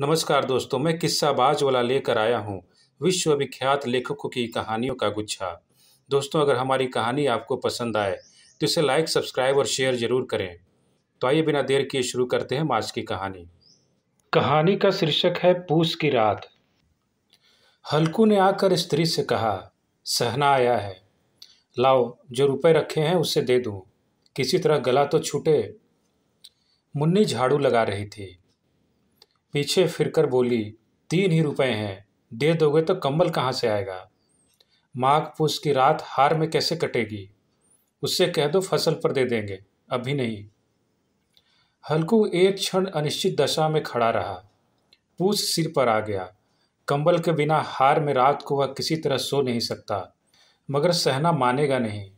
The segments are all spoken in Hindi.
नमस्कार दोस्तों मैं किस्सा वाला लेकर आया हूँ विश्वविख्यात लेखकों की कहानियों का गुच्छा दोस्तों अगर हमारी कहानी आपको पसंद आए तो इसे लाइक सब्सक्राइब और शेयर जरूर करें तो आइए बिना देर किए शुरू करते हैं आज की कहानी कहानी का शीर्षक है पूस की रात हल्कू ने आकर स्त्री से कहा सहना आया है लाओ जो रुपए रखे हैं उसे दे दूँ किसी तरह गला तो छूटे मुन्नी झाड़ू लगा रही थी पीछे फिरकर बोली तीन ही रुपए हैं दे दोगे तो कंबल कहाँ से आएगा माघ पूस की रात हार में कैसे कटेगी उससे कह दो फसल पर दे देंगे अभी नहीं हल्कू एक क्षण अनिश्चित दशा में खड़ा रहा पूछ सिर पर आ गया कंबल के बिना हार में रात को वह किसी तरह सो नहीं सकता मगर सहना मानेगा नहीं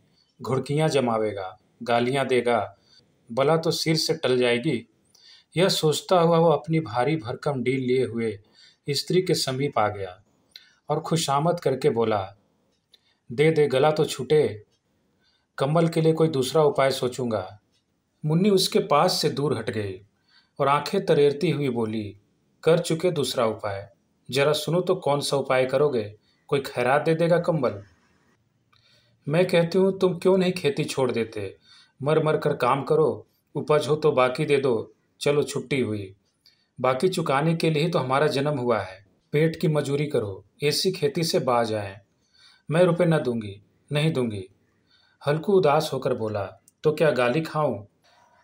घुड़कियाँ जमावेगा गालियाँ देगा बला तो सिर से टल जाएगी यह सोचता हुआ वह अपनी भारी भरकम डील लिए हुए स्त्री के समीप आ गया और खुशामद करके बोला दे दे गला तो छूटे कम्बल के लिए कोई दूसरा उपाय सोचूंगा मुन्नी उसके पास से दूर हट गई और आंखें तरेरती हुई बोली कर चुके दूसरा उपाय जरा सुनो तो कौन सा उपाय करोगे कोई खैरात दे देगा कम्बल मैं कहती हूँ तुम क्यों नहीं खेती छोड़ देते मर मर कर काम करो उपज हो तो बाकी दे दो चलो छुट्टी हुई बाकी चुकाने के लिए तो हमारा जन्म हुआ है पेट की मजूरी करो ऐसी खेती से बाज आए मैं रुपए न दूंगी नहीं दूंगी हल्कू उदास होकर बोला तो क्या गाली खाऊं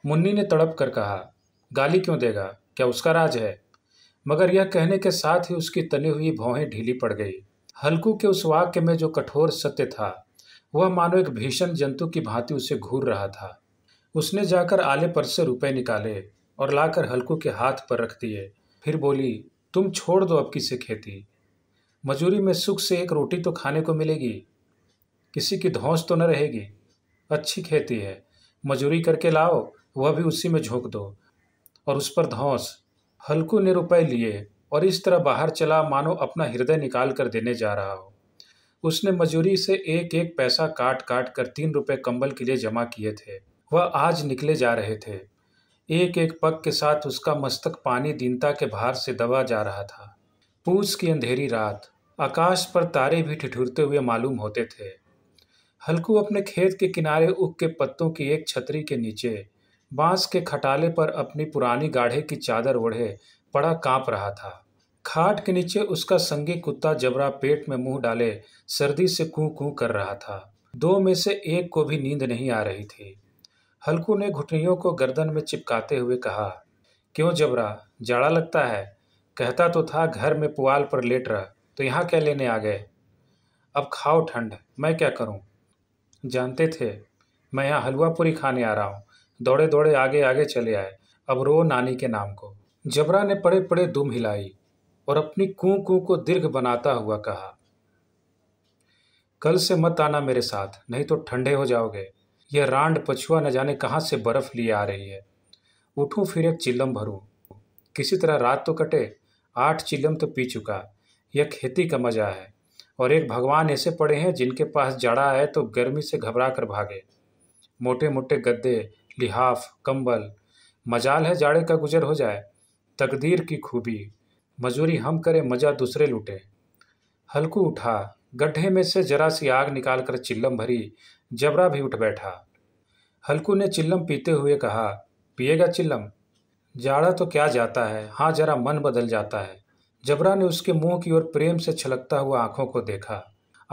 मुन्नी ने तड़प कर कहा गाली क्यों देगा क्या उसका राज है मगर यह कहने के साथ ही उसकी तनी हुई भौहें ढीली पड़ गई हल्कू के उस वाक्य में जो कठोर सत्य था वह मानो एक भीषण जंतु की भांति उसे घूर रहा था उसने जाकर आले पर से रुपए निकाले और लाकर हल्कू के हाथ पर रख दिए फिर बोली तुम छोड़ दो अब किसे खेती मजूरी में सुख से एक रोटी तो खाने को मिलेगी किसी की धौस तो न रहेगी अच्छी खेती है मजूरी करके लाओ वह भी उसी में झोंक दो और उस पर धौस हल्कू ने रुपए लिए और इस तरह बाहर चला मानो अपना हृदय निकाल कर देने जा रहा हो उसने मजूरी से एक एक पैसा काट काट कर तीन रुपए कंबल के लिए जमा किए थे वह आज निकले जा रहे थे एक एक पग के साथ उसका मस्तक पानी दीनता के भार से दबा जा रहा था पूछ की अंधेरी रात आकाश पर तारे भी ठिठुरते हुए मालूम होते थे हल्कू अपने खेत के किनारे उग के पत्तों की एक छतरी के नीचे बांस के खटाले पर अपनी पुरानी गाढ़े की चादर ओढ़े पड़ा कांप रहा था खाट के नीचे उसका संगी कुत्ता जबरा पेट में मुंह डाले सर्दी से कूं कूं कर रहा था दो में से एक को भी नींद नहीं आ रही थी हल्कू ने घुटनियों को गर्दन में चिपकाते हुए कहा क्यों जबरा जाड़ा लगता है कहता तो था घर में पुआल पर लेट रहा तो यहाँ क्या लेने आ गए अब खाओ ठंड मैं क्या करूँ जानते थे मैं यहाँ हलवा पूरी खाने आ रहा हूँ दौड़े दौड़े आगे आगे चले आए अब रो नानी के नाम को जबरा ने पड़े पड़े दुम हिलाई और अपनी कूं कूं को दीर्घ बनाता हुआ कहा कल से मत आना मेरे साथ नहीं तो ठंडे हो जाओगे यह रांड पछुआ न जाने कहाँ से बर्फ लिए आ रही है उठूँ फिर एक चिलम भरूँ किसी तरह रात तो कटे आठ चिलम तो पी चुका यह खेती का मजा है और एक भगवान ऐसे पड़े हैं जिनके पास जाड़ा है तो गर्मी से घबरा कर भागे मोटे मोटे गद्दे लिहाफ कंबल मजाल है जाड़े का गुजर हो जाए तकदीर की खूबी मजूरी हम करें मजा दूसरे लूटे हल्कू उठा गड्ढे में से जरा सी आग निकालकर चिल्लम भरी जबरा भी उठ बैठा हल्कू ने चिल्लम पीते हुए कहा पिएगा चिल्लम जाड़ा तो क्या जाता है हाँ जरा मन बदल जाता है जबरा ने उसके मुंह की ओर प्रेम से छलकता हुआ आंखों को देखा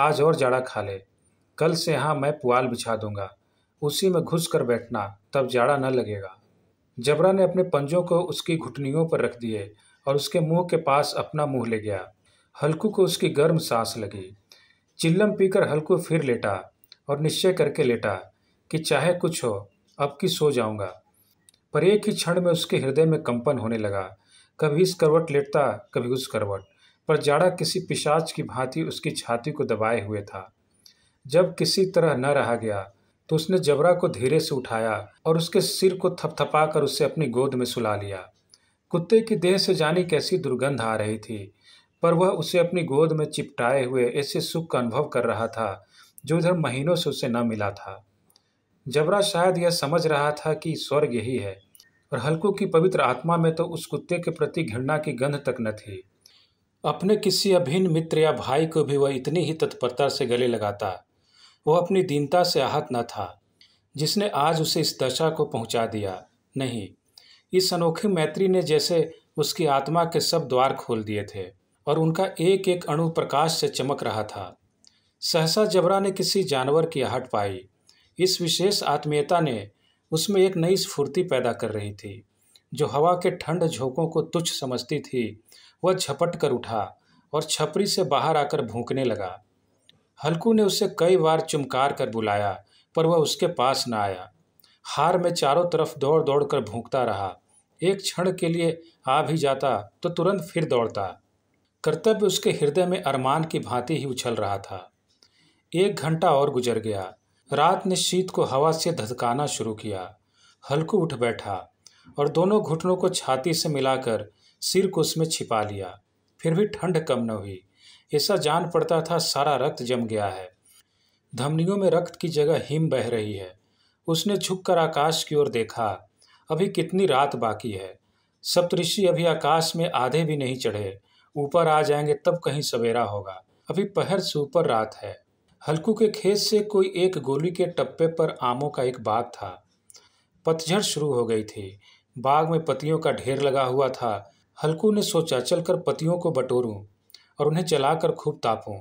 आज और जाड़ा खा ले कल से यहाँ मैं पुआल बिछा दूंगा उसी में घुस कर बैठना तब जाड़ा न लगेगा जबरा ने अपने पंजों को उसकी घुटनियों पर रख दिए और उसके मुंह के पास अपना मुंह ले गया हल्कू को उसकी गर्म सांस लगी चिल्लम पीकर हल्कू फिर लेटा और निश्चय करके लेटा कि चाहे कुछ हो अब कि सो जाऊंगा पर एक ही क्षण में उसके हृदय में कंपन होने लगा कभी इस करवट लेटता कभी उस करवट पर जाड़ा किसी पिशाच की भांति उसकी छाती को दबाए हुए था जब किसी तरह न रहा गया तो उसने जबरा को धीरे से उठाया और उसके सिर को थपथपा कर उसे अपनी गोद में सुला लिया कुत्ते की देह से जानी कैसी दुर्गंध आ रही थी पर वह उसे अपनी गोद में चिपटाए हुए ऐसे सुख का अनुभव कर रहा था जो इधर महीनों से उसे न मिला था जबरा शायद यह समझ रहा था कि स्वर्ग यही है और हल्कू की पवित्र आत्मा में तो उस कुत्ते के प्रति घृणा की गंध तक न थी अपने किसी अभिन्न मित्र या भाई को भी वह इतनी ही तत्परता से गले लगाता वह अपनी दीनता से आहत न था जिसने आज उसे इस दशा को पहुंचा दिया नहीं इस अनोखी मैत्री ने जैसे उसकी आत्मा के सब द्वार खोल दिए थे और उनका एक एक अणु प्रकाश से चमक रहा था सहसा जबरा ने किसी जानवर की आहट पाई इस विशेष आत्मीयता ने उसमें एक नई स्फूर्ति पैदा कर रही थी जो हवा के ठंड झोंकों को तुच्छ समझती थी वह झपट कर उठा और छपरी से बाहर आकर भूकने लगा हल्कू ने उसे कई बार चुमकार कर बुलाया पर वह उसके पास न आया हार में चारों तरफ दौड़ दौड़ कर भूकता रहा एक क्षण के लिए आ भी जाता तो तुरंत फिर दौड़ता कर्तव्य उसके हृदय में अरमान की भांति ही उछल रहा था एक घंटा और गुजर गया रात ने शीत को हवा से धधकाना शुरू किया हल्कू उठ बैठा और दोनों घुटनों को छाती से मिलाकर सिर को उसमें छिपा लिया फिर भी ठंड कम न हुई ऐसा जान पड़ता था सारा रक्त जम गया है धमनियों में रक्त की जगह हिम बह रही है उसने झुककर आकाश की ओर देखा अभी कितनी रात बाकी है सप्तऋषि अभी आकाश में आधे भी नहीं चढ़े ऊपर आ जाएंगे तब कहीं सवेरा होगा अभी पहर से ऊपर रात है हल्कू के खेत से कोई एक गोली के टप्पे पर आमों का एक बाग था पतझड़ शुरू हो गई थी बाग में पतियों का ढेर लगा हुआ था हल्कू ने सोचा चलकर पतियों को बटोरूं और उन्हें जलाकर खूब तापूं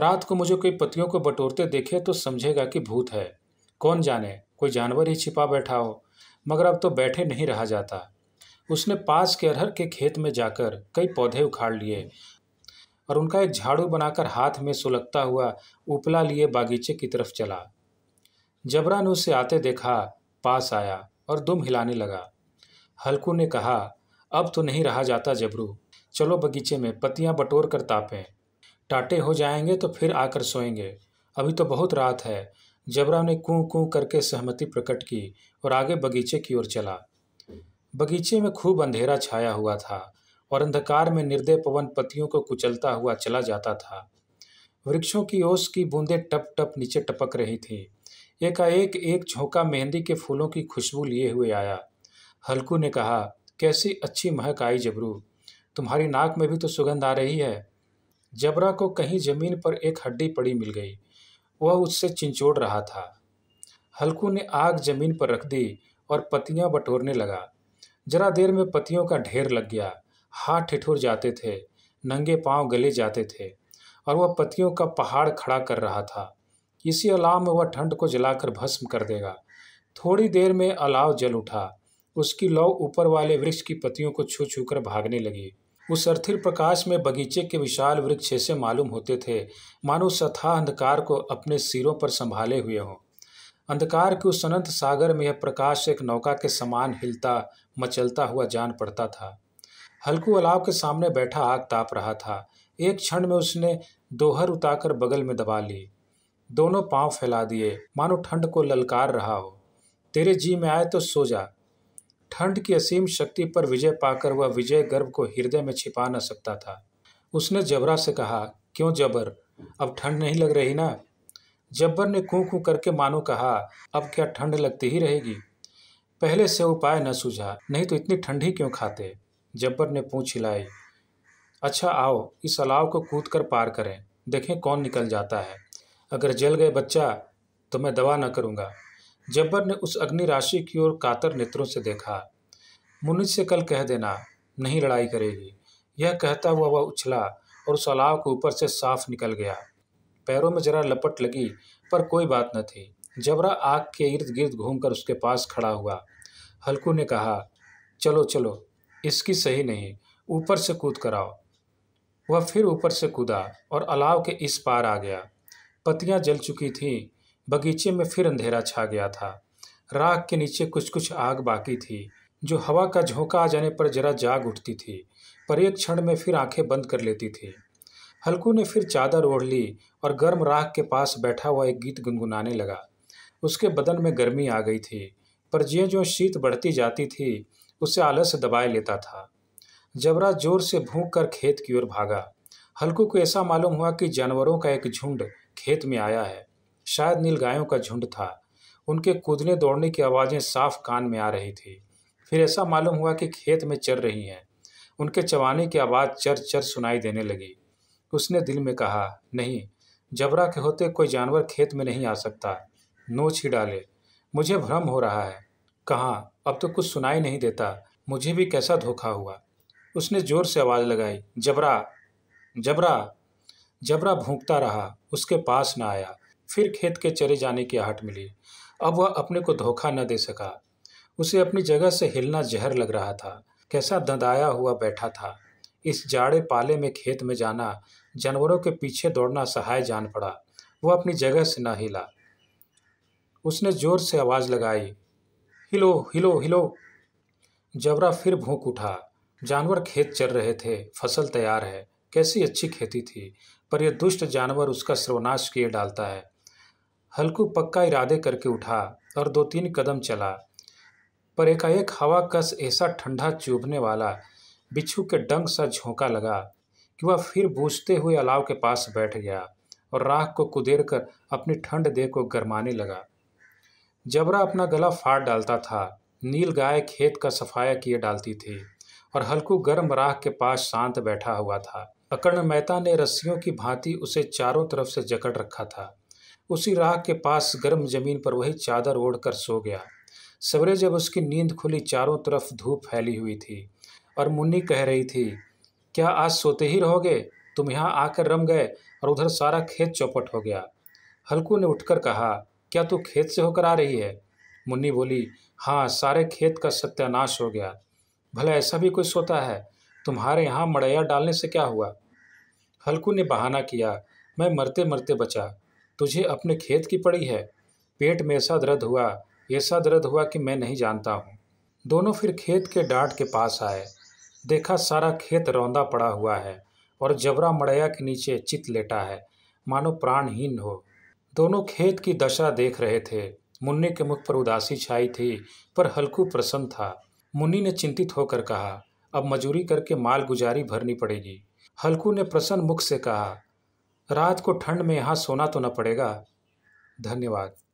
रात को मुझे कोई पतियों को बटोरते देखे तो समझेगा कि भूत है कौन जाने कोई जानवर ही छिपा बैठा हो मगर अब तो बैठे नहीं रहा जाता उसने पास के अरहर के खेत में जाकर कई पौधे उखाड़ लिए और उनका एक झाड़ू बनाकर हाथ में सुलगता हुआ उपला लिए बागीचे की तरफ चला जबरा ने उसे आते देखा पास आया और दुम हिलाने लगा हल्कू ने कहा अब तो नहीं रहा जाता जबरू चलो बगीचे में पत्तियां बटोर कर तापें टाटे हो जाएंगे तो फिर आकर सोएंगे अभी तो बहुत रात है जबरा ने कूँ कू करके सहमति प्रकट की और आगे बगीचे की ओर चला बगीचे में खूब अंधेरा छाया हुआ था और अंधकार में निर्दय पवन पतियों को कुचलता हुआ चला जाता था वृक्षों की ओस की बूंदें टप टप नीचे टपक रही थी एकाएक एक झोंका मेहंदी के फूलों की खुशबू लिए हुए आया हल्कू ने कहा कैसी अच्छी महक आई जबरू तुम्हारी नाक में भी तो सुगंध आ रही है जबरा को कहीं जमीन पर एक हड्डी पड़ी मिल गई वह उससे चिंचोड़ रहा था हल्कू ने आग जमीन पर रख दी और पतियाँ बटोरने लगा जरा देर में पतियों का ढेर लग गया हाथ ठिठुर जाते थे नंगे पांव गले जाते थे और वह पतियों का पहाड़ खड़ा कर रहा था इसी अलाव में वह ठंड को जलाकर भस्म कर देगा थोड़ी देर में अलाव जल उठा उसकी लौ ऊपर वाले वृक्ष की पतियों को छू छू कर भागने लगी उस अर्थिर प्रकाश में बगीचे के विशाल वृक्ष ऐसे मालूम होते थे मानो सथा अंधकार को अपने सिरों पर संभाले हुए हों अंधकार के उस अनंत सागर में यह प्रकाश एक नौका के समान हिलता मचलता हुआ जान पड़ता था हल्कू अलाव के सामने बैठा आग ताप रहा था एक क्षण में उसने दोहर उताकर बगल में दबा ली दोनों पांव फैला दिए मानो ठंड को ललकार रहा हो तेरे जी में आए तो सो जा ठंड की असीम शक्ति पर विजय पाकर वह विजय गर्व को हृदय में छिपा न सकता था उसने जबरा से कहा क्यों जबर अब ठंड नहीं लग रही ना जब्बर ने कूँ कूँ करके मानो कहा अब क्या ठंड लगती ही रहेगी पहले से उपाय न सूझा नहीं तो इतनी ठंडी क्यों खाते जब्बर ने पूँछ हिलाई अच्छा आओ इस अलाव को कूद कर पार करें देखें कौन निकल जाता है अगर जल गए बच्चा तो मैं दवा न करूँगा जब्बर ने उस अग्नि राशि की ओर कातर नेत्रों से देखा मुनि से कल कह देना नहीं लड़ाई करेगी यह कहता हुआ वह उछला और उस अलाव के ऊपर से साफ निकल गया पैरों में जरा लपट लगी पर कोई बात न थी जबरा आग के इर्द गिर्द घूमकर उसके पास खड़ा हुआ हल्कू ने कहा चलो चलो इसकी सही नहीं ऊपर से कूद कर आओ वह फिर ऊपर से कूदा और अलाव के इस पार आ गया पत्तियां जल चुकी थीं बगीचे में फिर अंधेरा छा गया था राख के नीचे कुछ कुछ आग बाकी थी जो हवा का झोंका आ जाने पर जरा जाग उठती थी पर एक क्षण में फिर आंखें बंद कर लेती थी हल्कू ने फिर चादर ओढ़ ली और गर्म राख के पास बैठा हुआ एक गीत गुनगुनाने लगा उसके बदन में गर्मी आ गई थी पर जो जो शीत बढ़ती जाती थी उसे आलस दबाए लेता था जबरा जोर से भूख कर खेत की ओर भागा हल्कू को ऐसा मालूम हुआ कि जानवरों का एक झुंड खेत में आया है शायद नीलगायों का झुंड था उनके कूदने दौड़ने की आवाज़ें साफ कान में आ रही थी फिर ऐसा मालूम हुआ कि खेत में चर रही हैं उनके चबाने की आवाज़ चर चर सुनाई देने लगी उसने दिल में कहा नहीं जबरा के होते कोई जानवर खेत में नहीं आ सकता नोच ही डाले मुझे भ्रम हो रहा है कहाँ अब तो कुछ सुनाई नहीं देता मुझे भी कैसा धोखा हुआ उसने जोर से आवाज़ लगाई जबरा जबरा जबरा भूखता रहा उसके पास ना आया फिर खेत के चले जाने की आहट मिली अब वह अपने को धोखा न दे सका उसे अपनी जगह से हिलना जहर लग रहा था कैसा दंदाया हुआ बैठा था इस जाड़े पाले में खेत में जाना जानवरों के पीछे दौड़ना असहाय जान पड़ा वह अपनी जगह से न हिला उसने जोर से आवाज़ लगाई हिलो हिलो हिलो जबरा फिर भूख उठा जानवर खेत चल रहे थे फसल तैयार है कैसी अच्छी खेती थी पर यह दुष्ट जानवर उसका सर्वनाश किए डालता है हल्कू पक्का इरादे करके उठा और दो तीन कदम चला पर एकाएक हवा कस ऐसा ठंडा चुभने वाला बिच्छू के डंग सा झोंका लगा कि वह फिर बूझते हुए अलाव के पास बैठ गया और राख को कुदेर कर अपनी ठंड देह को गरमाने लगा जबरा अपना गला फाड़ डालता था नील गाय खेत का सफाया किए डालती थी और हल्कू गर्म राह के पास शांत बैठा हुआ था अकर्ण मेहता ने रस्सियों की भांति उसे चारों तरफ से जकड़ रखा था उसी राह के पास गर्म जमीन पर वही चादर ओढ़ कर सो गया सवेरे जब उसकी नींद खुली चारों तरफ धूप फैली हुई थी और मुन्नी कह रही थी क्या आज सोते ही रहोगे तुम यहाँ आकर रम गए और उधर सारा खेत चौपट हो गया हल्कू ने उठकर कहा क्या तू खेत से होकर आ रही है मुन्नी बोली हाँ सारे खेत का सत्यानाश हो गया भला ऐसा भी कोई सोता है तुम्हारे यहाँ मड़ैया डालने से क्या हुआ हल्कू ने बहाना किया मैं मरते मरते बचा तुझे अपने खेत की पड़ी है पेट में ऐसा दर्द हुआ ऐसा दर्द हुआ कि मैं नहीं जानता हूँ दोनों फिर खेत के डांट के पास आए देखा सारा खेत रौंदा पड़ा हुआ है और जबरा मड़ैया के नीचे चित लेटा है मानो प्राणहीन हो दोनों खेत की दशा देख रहे थे मुन्नी के मुख पर उदासी छाई थी पर हल्कू प्रसन्न था मुन्नी ने चिंतित होकर कहा अब मजूरी करके मालगुजारी भरनी पड़ेगी हल्कू ने प्रसन्न मुख से कहा रात को ठंड में यहाँ सोना तो न पड़ेगा धन्यवाद